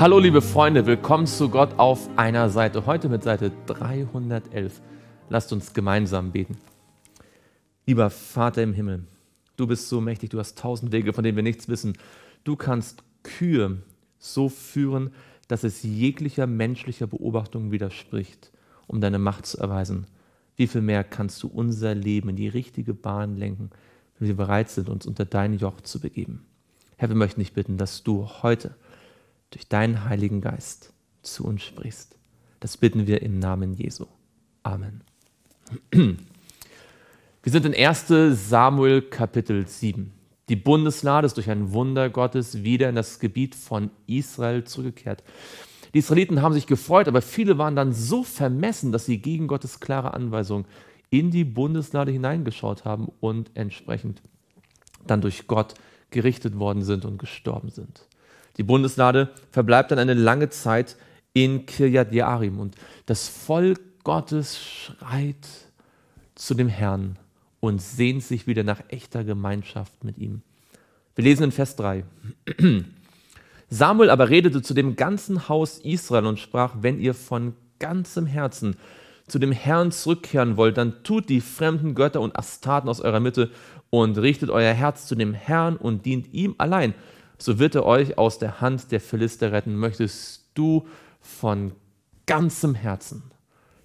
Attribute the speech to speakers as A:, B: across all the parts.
A: Hallo liebe Freunde, willkommen zu Gott auf einer Seite. Heute mit Seite 311. Lasst uns gemeinsam beten. Lieber Vater im Himmel, du bist so mächtig, du hast tausend Wege, von denen wir nichts wissen. Du kannst Kühe so führen, dass es jeglicher menschlicher Beobachtung widerspricht, um deine Macht zu erweisen. Wie viel mehr kannst du unser Leben in die richtige Bahn lenken, wenn wir bereit sind, uns unter dein Joch zu begeben? Herr, wir möchten dich bitten, dass du heute durch deinen Heiligen Geist zu uns sprichst. Das bitten wir im Namen Jesu. Amen. Wir sind in 1 Samuel Kapitel 7. Die Bundeslade ist durch ein Wunder Gottes wieder in das Gebiet von Israel zurückgekehrt. Die Israeliten haben sich gefreut, aber viele waren dann so vermessen, dass sie gegen Gottes klare Anweisung in die Bundeslade hineingeschaut haben und entsprechend dann durch Gott gerichtet worden sind und gestorben sind. Die Bundeslade verbleibt dann eine lange Zeit in Kirjat Jearim und das Volk Gottes schreit zu dem Herrn und sehnt sich wieder nach echter Gemeinschaft mit ihm. Wir lesen in Vers 3. Samuel aber redete zu dem ganzen Haus Israel und sprach, wenn ihr von ganzem Herzen zu dem Herrn zurückkehren wollt, dann tut die fremden Götter und Astarten aus eurer Mitte und richtet euer Herz zu dem Herrn und dient ihm allein, so wird er euch aus der Hand der Philister retten. Möchtest du von ganzem Herzen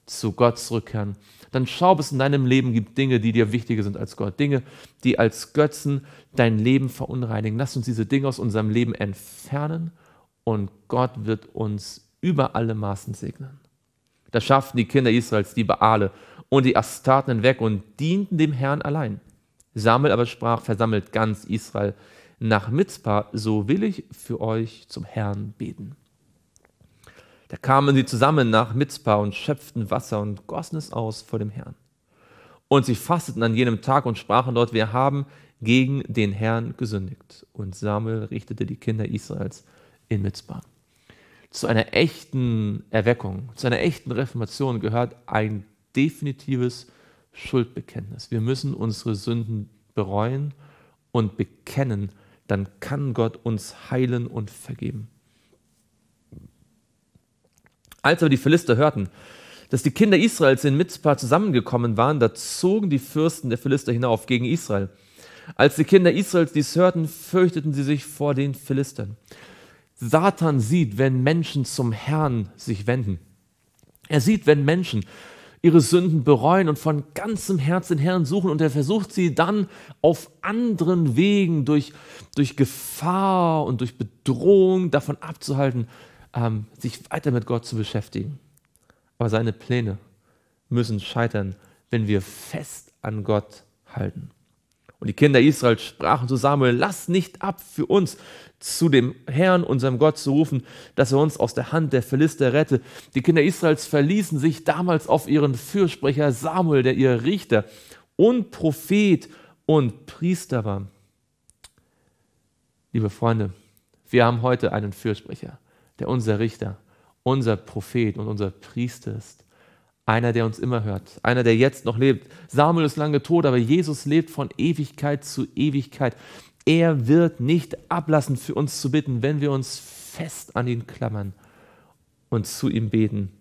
A: zu Gott zurückkehren, dann schau, ob es in deinem Leben gibt Dinge, die dir wichtiger sind als Gott, Dinge, die als Götzen dein Leben verunreinigen. Lass uns diese Dinge aus unserem Leben entfernen und Gott wird uns über alle Maßen segnen. Da schafften die Kinder Israels die Baale und die Astarten hinweg und dienten dem Herrn allein. Samuel aber sprach, versammelt ganz Israel nach Mitzpah, so will ich für euch zum Herrn beten. Da kamen sie zusammen nach Mitzpah und schöpften Wasser und gossen es aus vor dem Herrn. Und sie fasteten an jenem Tag und sprachen dort, wir haben gegen den Herrn gesündigt. Und Samuel richtete die Kinder Israels in Mitzpah. Zu einer echten Erweckung, zu einer echten Reformation gehört ein definitives Schuldbekenntnis. Wir müssen unsere Sünden bereuen und bekennen dann kann Gott uns heilen und vergeben. Als aber die Philister hörten, dass die Kinder Israels in Mitzpah zusammengekommen waren, da zogen die Fürsten der Philister hinauf gegen Israel. Als die Kinder Israels dies hörten, fürchteten sie sich vor den Philistern. Satan sieht, wenn Menschen zum Herrn sich wenden. Er sieht, wenn Menschen ihre Sünden bereuen und von ganzem Herzen den Herrn suchen und er versucht sie dann auf anderen Wegen durch, durch Gefahr und durch Bedrohung davon abzuhalten, ähm, sich weiter mit Gott zu beschäftigen. Aber seine Pläne müssen scheitern, wenn wir fest an Gott halten. Und die Kinder Israel sprachen zu Samuel, lass nicht ab für uns, zu dem Herrn, unserem Gott, zu rufen, dass er uns aus der Hand der Philister rette. Die Kinder Israels verließen sich damals auf ihren Fürsprecher Samuel, der ihr Richter und Prophet und Priester war. Liebe Freunde, wir haben heute einen Fürsprecher, der unser Richter, unser Prophet und unser Priester ist. Einer, der uns immer hört, einer, der jetzt noch lebt. Samuel ist lange tot, aber Jesus lebt von Ewigkeit zu Ewigkeit. Er wird nicht ablassen, für uns zu bitten, wenn wir uns fest an ihn klammern und zu ihm beten.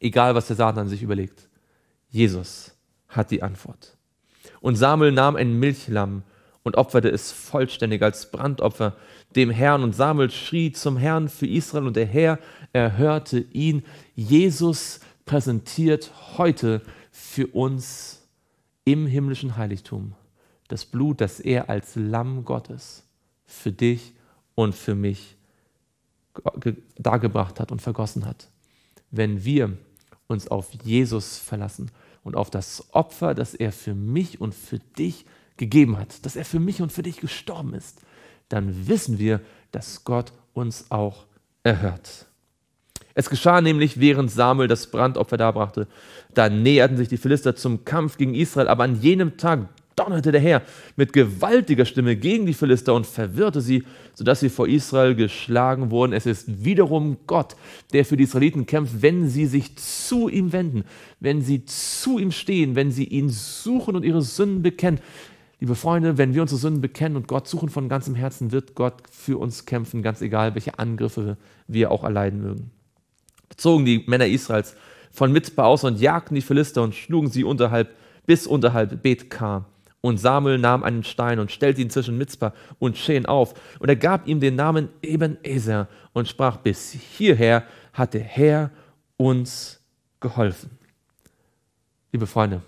A: Egal, was der Satan sich überlegt. Jesus hat die Antwort. Und Samuel nahm ein Milchlamm und opferte es vollständig als Brandopfer dem Herrn. Und Samuel schrie zum Herrn für Israel und der Herr erhörte ihn. Jesus präsentiert heute für uns im himmlischen Heiligtum. Das Blut, das er als Lamm Gottes für dich und für mich dargebracht hat und vergossen hat. Wenn wir uns auf Jesus verlassen und auf das Opfer, das er für mich und für dich gegeben hat, dass er für mich und für dich gestorben ist, dann wissen wir, dass Gott uns auch erhört. Es geschah nämlich, während Samuel das Brandopfer darbrachte. Da näherten sich die Philister zum Kampf gegen Israel, aber an jenem Tag donnerte der Herr mit gewaltiger Stimme gegen die Philister und verwirrte sie, sodass sie vor Israel geschlagen wurden. Es ist wiederum Gott, der für die Israeliten kämpft, wenn sie sich zu ihm wenden, wenn sie zu ihm stehen, wenn sie ihn suchen und ihre Sünden bekennen. Liebe Freunde, wenn wir unsere Sünden bekennen und Gott suchen von ganzem Herzen, wird Gott für uns kämpfen, ganz egal, welche Angriffe wir auch erleiden mögen zogen die Männer Israels von Mitzpah aus und jagten die Philister und schlugen sie unterhalb bis unterhalb Bethkar. Und Samuel nahm einen Stein und stellte ihn zwischen Mitzpah und Scheen auf. Und er gab ihm den Namen Eben-Ezer und sprach, bis hierher hat der Herr uns geholfen. Liebe Freunde,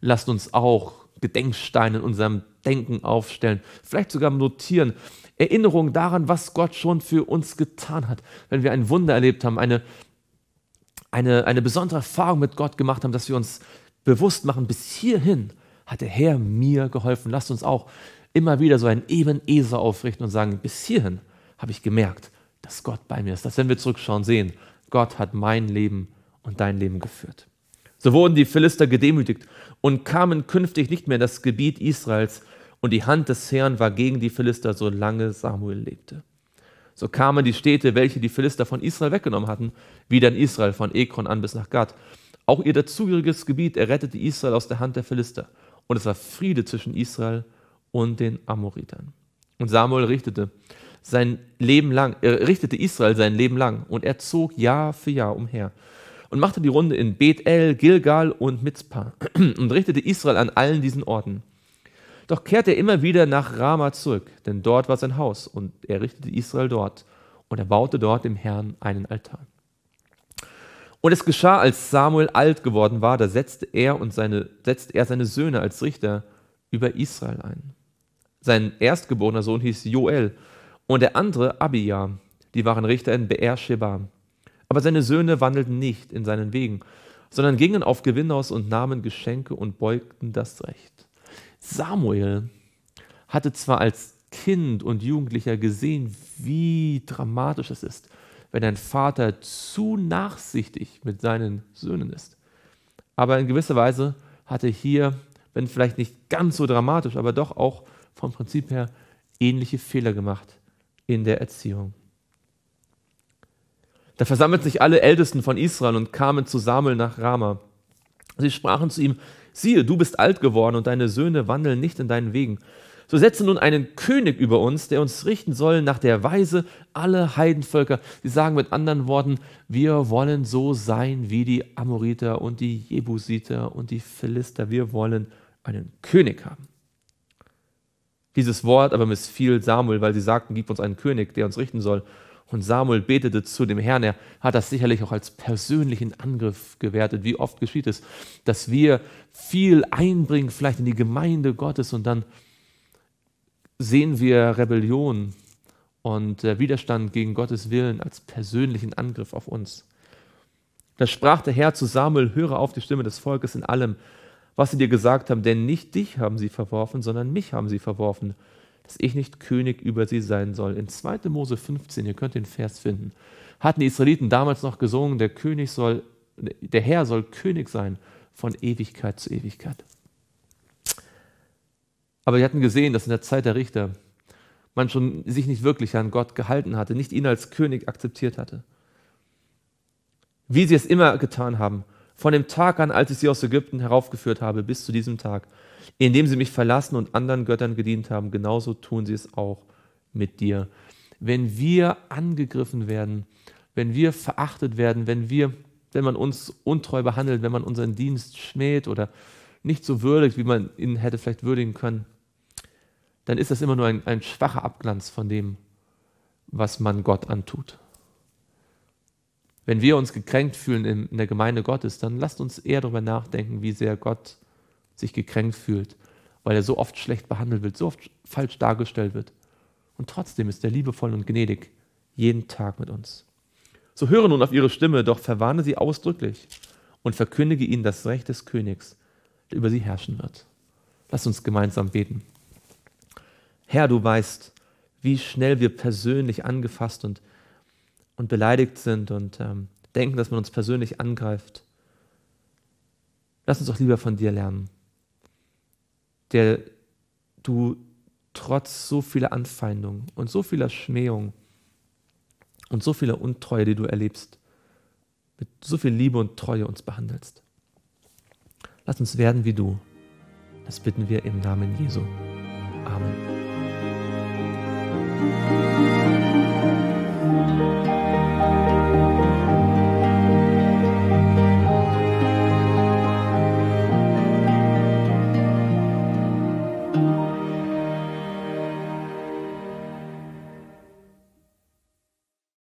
A: lasst uns auch Gedenksteine in unserem Denken aufstellen, vielleicht sogar notieren, Erinnerung daran, was Gott schon für uns getan hat, wenn wir ein Wunder erlebt haben, eine eine, eine besondere Erfahrung mit Gott gemacht haben, dass wir uns bewusst machen, bis hierhin hat der Herr mir geholfen. Lasst uns auch immer wieder so einen Ebeneser aufrichten und sagen, bis hierhin habe ich gemerkt, dass Gott bei mir ist. Dass wenn wir zurückschauen, sehen, Gott hat mein Leben und dein Leben geführt. So wurden die Philister gedemütigt und kamen künftig nicht mehr in das Gebiet Israels, und die Hand des Herrn war gegen die Philister, solange Samuel lebte. So kamen die Städte, welche die Philister von Israel weggenommen hatten, wieder in Israel von Ekron an bis nach Gad. Auch ihr dazugehöriges Gebiet errettete Israel aus der Hand der Philister. Und es war Friede zwischen Israel und den Amoritern. Und Samuel richtete sein Leben lang, äh, richtete Israel sein Leben lang und er zog Jahr für Jahr umher und machte die Runde in Bethel, Gilgal und Mitzpah und richtete Israel an allen diesen Orten. Doch kehrte er immer wieder nach Rama zurück, denn dort war sein Haus, und er richtete Israel dort, und er baute dort dem Herrn einen Altar. Und es geschah, als Samuel alt geworden war, da setzte er und seine, setzte er seine Söhne als Richter über Israel ein. Sein erstgeborener Sohn hieß Joel und der andere Abia. Die waren Richter in Beersheba. Aber seine Söhne wandelten nicht in seinen Wegen, sondern gingen auf Gewinn aus und nahmen Geschenke und beugten das Recht. Samuel hatte zwar als Kind und Jugendlicher gesehen, wie dramatisch es ist, wenn ein Vater zu nachsichtig mit seinen Söhnen ist. Aber in gewisser Weise hatte hier, wenn vielleicht nicht ganz so dramatisch, aber doch auch vom Prinzip her ähnliche Fehler gemacht in der Erziehung. Da versammelten sich alle Ältesten von Israel und kamen zu Samuel nach Rama. Sie sprachen zu ihm, siehe, du bist alt geworden und deine Söhne wandeln nicht in deinen Wegen. So setze nun einen König über uns, der uns richten soll nach der Weise alle Heidenvölker. Sie sagen mit anderen Worten, wir wollen so sein wie die Amoriter und die Jebusiter und die Philister. Wir wollen einen König haben. Dieses Wort aber missfiel Samuel, weil sie sagten, gib uns einen König, der uns richten soll. Und Samuel betete zu dem Herrn. Er hat das sicherlich auch als persönlichen Angriff gewertet. Wie oft geschieht es, dass wir viel einbringen, vielleicht in die Gemeinde Gottes, und dann sehen wir Rebellion und äh, Widerstand gegen Gottes Willen als persönlichen Angriff auf uns. Da sprach der Herr zu Samuel, höre auf die Stimme des Volkes in allem, was sie dir gesagt haben, denn nicht dich haben sie verworfen, sondern mich haben sie verworfen dass ich nicht König über sie sein soll. In 2. Mose 15, ihr könnt den Vers finden, hatten die Israeliten damals noch gesungen, der König soll, der Herr soll König sein von Ewigkeit zu Ewigkeit. Aber sie hatten gesehen, dass in der Zeit der Richter man schon sich nicht wirklich an Gott gehalten hatte, nicht ihn als König akzeptiert hatte. Wie sie es immer getan haben, von dem Tag an, als ich sie aus Ägypten heraufgeführt habe, bis zu diesem Tag, indem sie mich verlassen und anderen Göttern gedient haben, genauso tun sie es auch mit dir. Wenn wir angegriffen werden, wenn wir verachtet werden, wenn wir, wenn man uns untreu behandelt, wenn man unseren Dienst schmäht oder nicht so würdigt, wie man ihn hätte vielleicht würdigen können, dann ist das immer nur ein, ein schwacher Abglanz von dem, was man Gott antut. Wenn wir uns gekränkt fühlen in der Gemeinde Gottes, dann lasst uns eher darüber nachdenken, wie sehr Gott sich gekränkt fühlt, weil er so oft schlecht behandelt wird, so oft falsch dargestellt wird. Und trotzdem ist er liebevoll und gnädig jeden Tag mit uns. So höre nun auf ihre Stimme, doch verwarne sie ausdrücklich und verkündige ihnen das Recht des Königs, der über sie herrschen wird. Lass uns gemeinsam beten. Herr, du weißt, wie schnell wir persönlich angefasst und und beleidigt sind und ähm, denken, dass man uns persönlich angreift. Lass uns doch lieber von dir lernen, der du trotz so vieler Anfeindungen und so vieler Schmähung und so vieler Untreue, die du erlebst, mit so viel Liebe und Treue uns behandelst. Lass uns werden wie du. Das bitten wir im Namen Jesu. Amen.